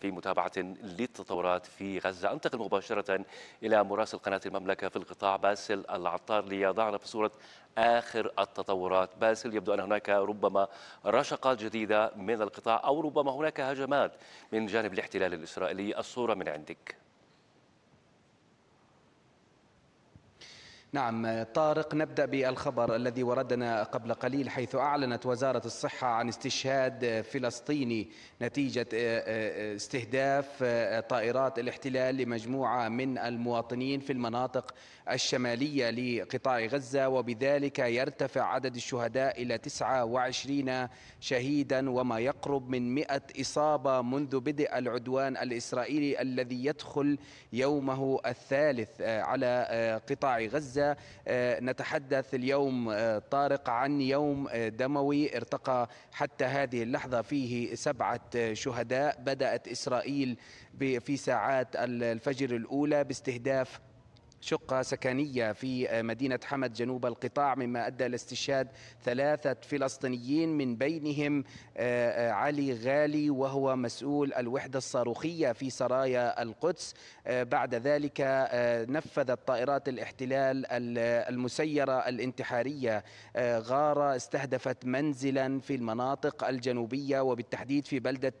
في متابعة للتطورات في غزة أنتقل مباشرة إلى مراسل قناة المملكة في القطاع باسل العطار ليضعنا في صورة آخر التطورات باسل يبدو أن هناك ربما رشقات جديدة من القطاع أو ربما هناك هجمات من جانب الاحتلال الإسرائيلي الصورة من عندك نعم طارق نبدأ بالخبر الذي وردنا قبل قليل حيث أعلنت وزارة الصحة عن استشهاد فلسطيني نتيجة آه، آه، استهداف آه، طائرات الاحتلال لمجموعة من المواطنين في المناطق الشمالية لقطاع غزة وبذلك يرتفع عدد الشهداء إلى 29 شهيدا وما يقرب من 100 إصابة منذ بدء العدوان الإسرائيلي الذي يدخل يومه الثالث على قطاع غزة آه، نتحدث اليوم آه، طارق عن يوم آه، دموي ارتقى حتى هذه اللحظة فيه سبعة شهداء بدأت إسرائيل في ساعات الفجر الأولى باستهداف شقة سكنية في مدينة حمد جنوب القطاع مما أدى إلى استشهاد ثلاثة فلسطينيين من بينهم آه، آه، علي غالي وهو مسؤول الوحدة الصاروخية في سرايا القدس آه، بعد ذلك نفذت طائرات الاحتلال المسيرة الانتحارية غارة استهدفت منزلا في المناطق الجنوبية وبالتحديد في بلدة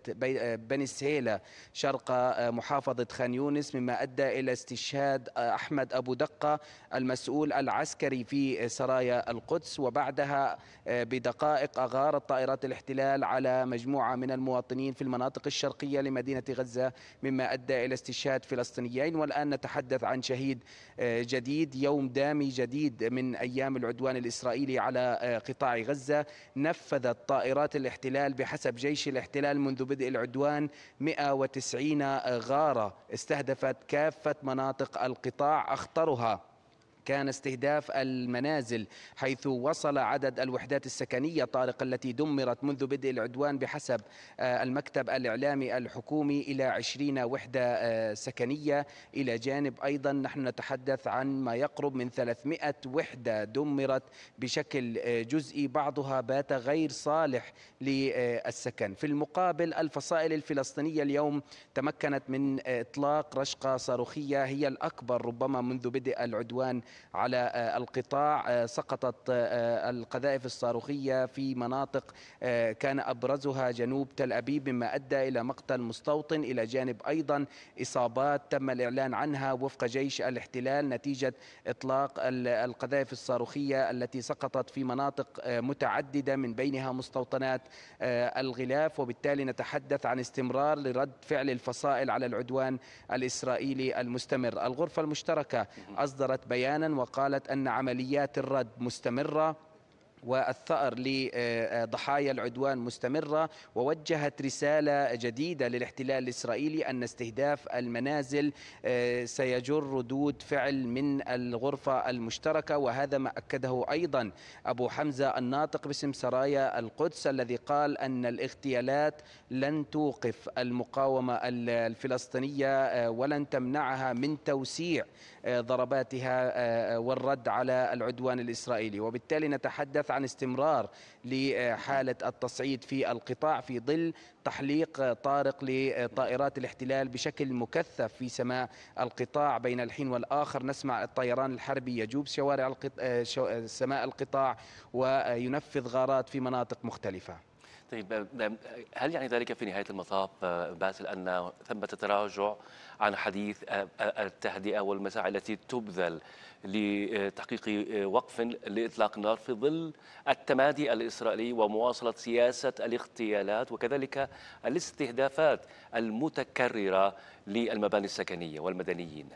بني سهيلة شرق محافظة خان يونس مما أدى إلى استشهاد أحمد محمد أبو دقة المسؤول العسكري في سرايا القدس وبعدها آه، بدقائق أغارت طائرات الاحتلال على مجموعة من المواطنين في المناطق الشرقية لمدينة غزة مما أدى إلى استشهاد فلسطينيين والآن نتحدث عن شهيد آه، جديد يوم دامي جديد من أيام العدوان الإسرائيلي على آه، قطاع غزة نفذت طائرات الاحتلال بحسب جيش الاحتلال منذ بدء العدوان 190 غارة استهدفت كافة مناطق القطاع أخطرها كان استهداف المنازل حيث وصل عدد الوحدات السكنية طارق التي دمرت منذ بدء العدوان بحسب آه، المكتب الإعلامي الحكومي إلى 20 وحدة آه، سكنية إلى جانب أيضا نحن نتحدث عن ما يقرب من 300 وحدة دمرت بشكل آه، جزئي بعضها بات غير صالح للسكن في المقابل الفصائل الفلسطينية اليوم تمكنت من إطلاق رشقة صاروخية هي الأكبر ربما منذ بدء العدوان على آه، القطاع آه، سقطت آه، القذائف الصاروخية في مناطق كان أبرزها جنوب تل أبيب مما أدى إلى مقتل مستوطن إلى جانب أيضا إصابات تم الإعلان عنها وفق جيش الاحتلال نتيجة إطلاق القذائف الصاروخية التي سقطت في مناطق متعددة من بينها مستوطنات الغلاف وبالتالي نتحدث عن استمرار لرد فعل الفصائل على العدوان الإسرائيلي المستمر الغرفة المشتركة أصدرت بيان وقالت أن عمليات الرد مستمرة والثأر لضحايا العدوان مستمرة ووجهت رسالة جديدة للاحتلال الإسرائيلي أن استهداف المنازل آه، سيجر ردود فعل من الغرفة المشتركة وهذا ما أكده أيضا أبو حمزة الناطق باسم سرايا القدس الذي قال أن الاغتيالات لن توقف المقاومة الفلسطينية آه، ولن تمنعها من توسيع آه، ضرباتها والرد على العدوان الإسرائيلي وبالتالي نتحدث البحث عن استمرار لحالة التصعيد في القطاع في ظل تحليق طارق لطائرات الاحتلال بشكل مكثف في سماء القطاع بين الحين والآخر نسمع الطيران الحربي يجوب شوارع القط... آه، آه، سماء القطاع وينفذ غارات في مناطق مختلفة طيب آه، آه، هل يعني ذلك في نهايه المطاف آه، باسل ان ثمه تراجع عن حديث التهدئه والمساعي التي تبذل لتحقيق وقف لاطلاق النار في ظل التمادي الاسرائيلي ومواصله سياسه الاغتيالات وكذلك الاستهدافات المتكرره للمباني السكنيه والمدنيين؟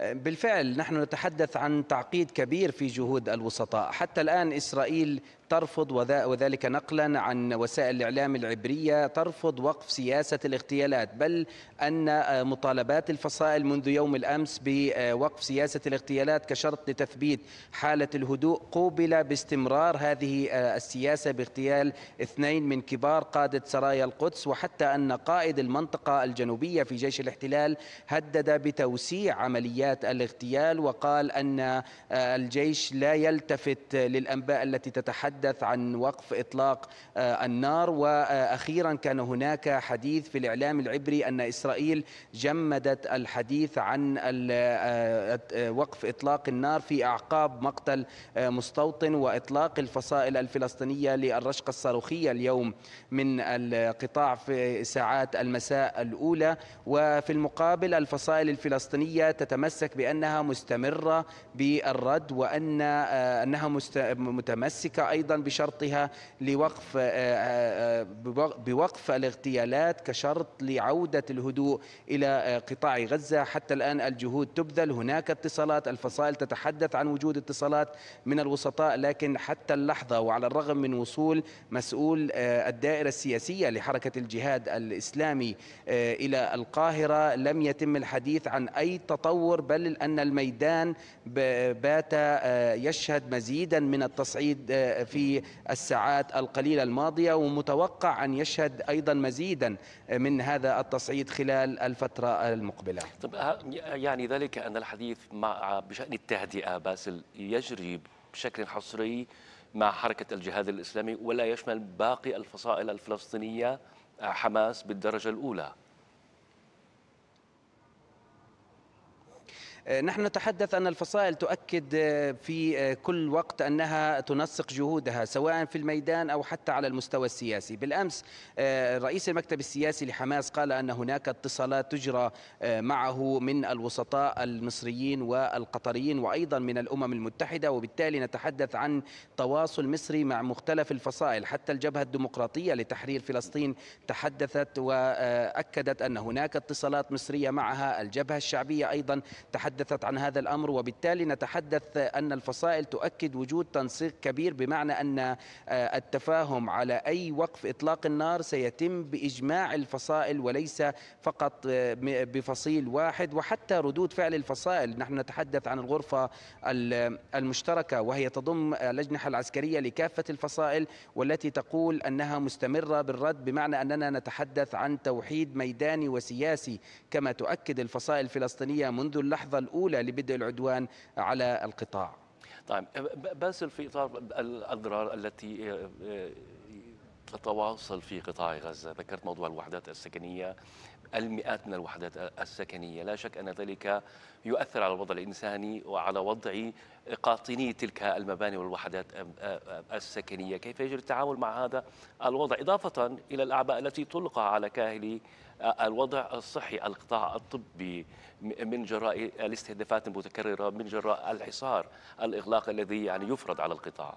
بالفعل نحن نتحدث عن تعقيد كبير في جهود الوسطاء حتى الآن إسرائيل ترفض وذلك نقلا عن وسائل الإعلام العبرية ترفض وقف سياسة الاغتيالات بل أن مطالبات الفصائل منذ يوم الأمس بوقف آه، سياسة الاغتيالات كشرط لتثبيت حالة الهدوء قوبل باستمرار هذه آه، السياسة باغتيال اثنين من كبار قادة سرايا القدس وحتى أن قائد المنطقة الجنوبية في جيش الاحتلال هدد بتوسيع عمليات الاغتيال وقال أن آه، الجيش لا يلتفت للأنباء التي تتحدث تحدث عن وقف إطلاق آه، النار وأخيرا كان هناك حديث في الإعلام العبري أن إسرائيل جمدت الحديث عن آه، آه، وقف إطلاق النار في أعقاب مقتل مستوطن وإطلاق الفصائل الفلسطينية للرشقة الصاروخية اليوم من القطاع في ساعات المساء الأولى وفي المقابل الفصائل الفلسطينية تتمسك بأنها مستمرة بالرد وأن أنها متمسكة أيضا أيضا بشرطها لوقف آه، آه، آه، بوقف الاغتيالات كشرط لعودة الهدوء إلى قطاع غزة حتى الآن الجهود تبذل هناك اتصالات الفصائل تتحدث عن وجود اتصالات من الوسطاء لكن حتى اللحظة وعلى الرغم من وصول مسؤول الدائرة السياسية لحركة الجهاد الإسلامي إلى القاهرة لم يتم الحديث عن أي تطور بل أن الميدان بات يشهد مزيدا من التصعيد في في الساعات القليلة الماضية ومتوقع أن يشهد أيضا مزيدا من هذا التصعيد خلال الفترة المقبلة طب يعني ذلك أن الحديث مع بشأن التهدئة باسل يجري بشكل حصري مع حركة الجهاد الإسلامي ولا يشمل باقي الفصائل الفلسطينية حماس بالدرجة الأولى آه، نحن نتحدث أن الفصائل تؤكد آه، في آه، كل وقت أنها تنسق جهودها سواء في الميدان أو حتى على المستوى السياسي بالأمس رئيس المكتب السياسي لحماس قال أن هناك اتصالات تجرى معه من الوسطاء المصريين والقطريين وأيضا من الأمم المتحدة وبالتالي نتحدث عن تواصل مصري مع مختلف الفصائل حتى الجبهة الديمقراطية لتحرير فلسطين تحدثت وأكدت أن هناك اتصالات مصرية معها الجبهة الشعبية أيضا تحدثت تحدثت عن هذا الأمر وبالتالي نتحدث أن الفصائل تؤكد وجود تنسيق كبير بمعنى أن آه، التفاهم على أي وقف إطلاق النار سيتم بإجماع الفصائل وليس فقط آه، بفصيل واحد وحتى ردود فعل الفصائل نحن نتحدث عن الغرفة المشتركة وهي تضم الأجنحة العسكرية لكافة الفصائل والتي تقول أنها مستمرة بالرد بمعنى أننا نتحدث عن توحيد ميداني وسياسي كما تؤكد الفصائل الفلسطينية منذ اللحظة الأولى لبدء العدوان على القطاع طيب باسل في إطار الأضرار التي آه، آه، تتواصل في قطاع غزة ذكرت موضوع الوحدات السكنية المئات من الوحدات السكنية لا شك أن ذلك يؤثر على الوضع الإنساني وعلى وضع قاطني تلك المباني والوحدات السكنية كيف يجري التعامل مع هذا الوضع إضافة إلى الأعباء التي تلقى على كاهل آه، الوضع الصحي القطاع الطبي من جراء الاستهدافات المتكررة من جراء الحصار الإغلاق الذي يعني يفرض على القطاع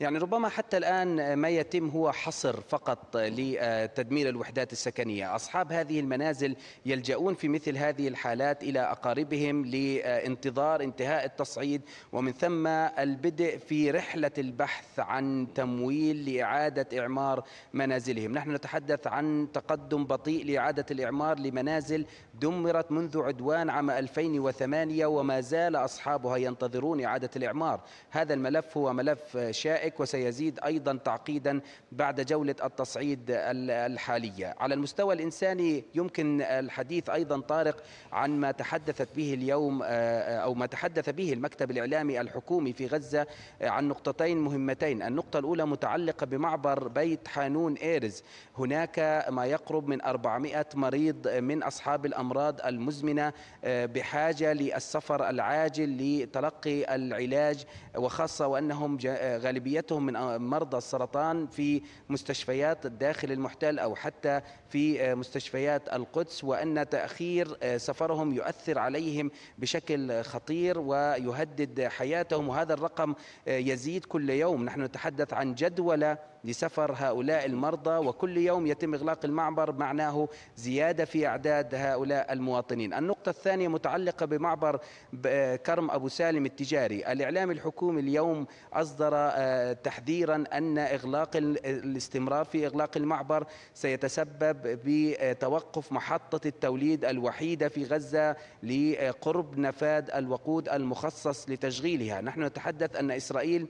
يعني ربما حتى الآن ما يتم هو حصر فقط لتدمير الوحدات السكنية أصحاب هذه المنازل يلجؤون في مثل هذه الحالات إلى أقاربهم لانتظار انتهاء التصعيد ومن ثم البدء في رحلة البحث عن تمويل لإعادة إعمار منازلهم نحن نتحدث عن تقدم بطيء لإعادة الإعمار لمنازل دمرت منذ عدوان عام 2008 وما زال أصحابها ينتظرون إعادة الإعمار هذا الملف هو ملف شائك الشائك وسيزيد أيضا تعقيدا بعد جولة التصعيد الحالية على المستوى الإنساني يمكن الحديث أيضا طارق عن ما تحدثت به اليوم آه، آه، أو ما تحدث به المكتب الإعلامي الحكومي في غزة آه، عن نقطتين مهمتين النقطة الأولى متعلقة بمعبر بيت حانون إيرز هناك ما يقرب من 400 مريض من أصحاب الأمراض المزمنة بحاجة للسفر العاجل لتلقي العلاج وخاصة وأنهم غالبية رؤيتهم من مرضى السرطان في مستشفيات الداخل المحتل أو حتى في آه، مستشفيات القدس وأن تأخير آه، سفرهم يؤثر عليهم بشكل خطير ويهدد حياتهم وهذا الرقم آه، يزيد كل يوم نحن نتحدث عن جدولة لسفر هؤلاء المرضى وكل يوم يتم إغلاق المعبر معناه زيادة في أعداد هؤلاء المواطنين النقطة الثانية متعلقة بمعبر كرم أبو سالم التجاري الإعلام الحكومي اليوم أصدر آه، تحذيرا أن إغلاق الاستمرار في إغلاق المعبر سيتسبب بتوقف محطة التوليد الوحيدة في غزة لقرب نفاذ الوقود المخصص لتشغيلها نحن نتحدث أن إسرائيل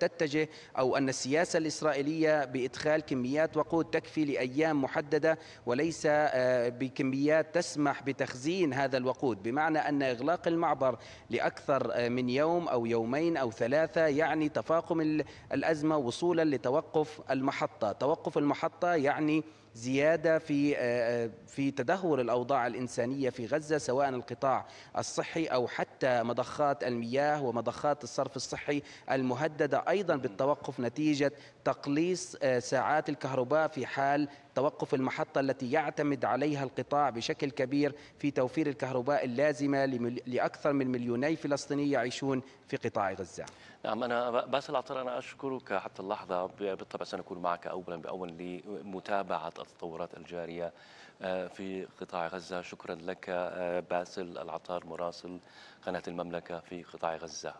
تتجه أو أن السياسة الإسرائيلية بإدخال كميات وقود تكفي لأيام محددة وليس آه، بكميات تسمح بتخزين هذا الوقود بمعنى أن إغلاق المعبر لأكثر آه، من يوم أو يومين أو ثلاثة يعني تفاقم الأزمة وصولا لتوقف المحطة توقف المحطة يعني زياده في آه، آه، في تدهور الاوضاع الانسانيه في غزه سواء القطاع الصحي او حتى مضخات المياه ومضخات الصرف الصحي المهدده ايضا بالتوقف نتيجه تقليص آه، ساعات الكهرباء في حال توقف المحطة التي يعتمد عليها القطاع بشكل كبير في توفير الكهرباء اللازمة لأكثر من مليوني فلسطيني يعيشون في قطاع غزة نعم أنا باسل عطر أنا أشكرك حتى اللحظة بالطبع سنكون معك أولا بأول لمتابعة التطورات الجارية آه، في قطاع غزة شكرا لك آه، باسل العطار مراسل قناة المملكة في قطاع غزة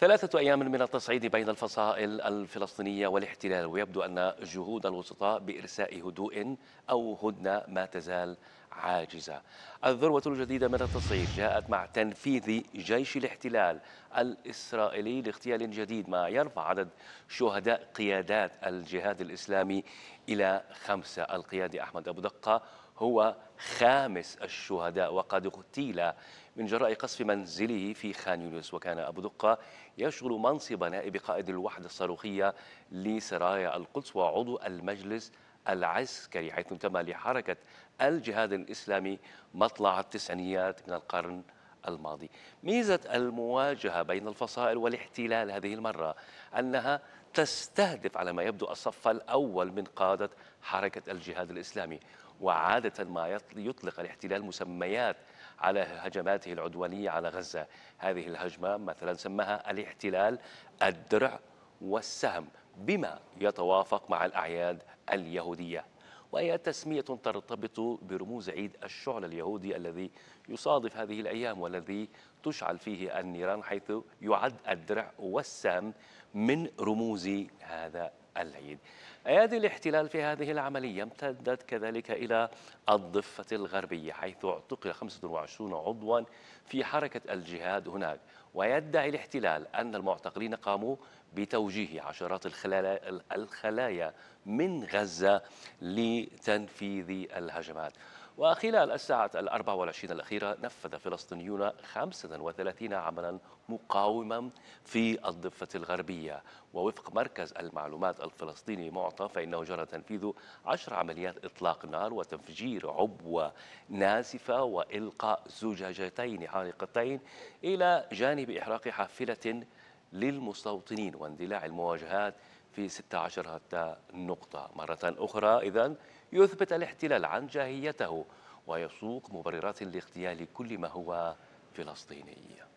ثلاثة أيام من التصعيد بين الفصائل الفلسطينية والاحتلال ويبدو أن جهود الوسطاء بإرساء هدوء أو هدنة ما تزال عاجزة الذروة الجديدة من التصعيد جاءت مع تنفيذ جيش الاحتلال الإسرائيلي لاغتيال جديد ما يرفع عدد شهداء قيادات الجهاد الإسلامي إلى خمسة القيادي أحمد أبو دقة هو خامس الشهداء وقد اغتيل من جراء قصف منزله في خان يونس وكان أبو دقة يشغل منصب نائب قائد الوحدة الصاروخية لسرايا القدس وعضو المجلس العسكري حيث انتمى لحركة الجهاد الإسلامي مطلع التسعينيات من القرن الماضي ميزة المواجهة بين الفصائل والاحتلال هذه المرة أنها تستهدف على ما يبدو الصف الأول من قادة حركة الجهاد الإسلامي وعادة ما يطلق الاحتلال مسميات على هجماته العدوانية على غزة هذه الهجمة مثلا سماها الاحتلال الدرع والسهم بما يتوافق مع الأعياد اليهودية وهي تسمية ترتبط برموز عيد الشعلة اليهودي الذي يصادف هذه الأيام والذي تشعل فيه النيران حيث يعد الدرع والسهم من رموز هذا العيد أيادي الاحتلال في هذه العملية امتدت كذلك إلى الضفة الغربية حيث اعتقل 25 عضوا في حركة الجهاد هناك ويدعي الاحتلال أن المعتقلين قاموا بتوجيه عشرات الخلايا من غزة لتنفيذ الهجمات وخلال الساعات الأربع والعشرين الأخيرة نفذ فلسطينيون 35 عملا مقاوما في الضفة الغربية ووفق مركز المعلومات الفلسطيني معطى فإنه جرى تنفيذ عشر عمليات إطلاق نار وتفجير عبوة ناسفة وإلقاء زجاجتين عالقتين إلى جانب إحراق حافلة للمستوطنين واندلاع المواجهات في 16 نقطة مرة أخرى إذا يثبت الاحتلال جاهيته ويسوق مبررات لاغتيال كل ما هو فلسطيني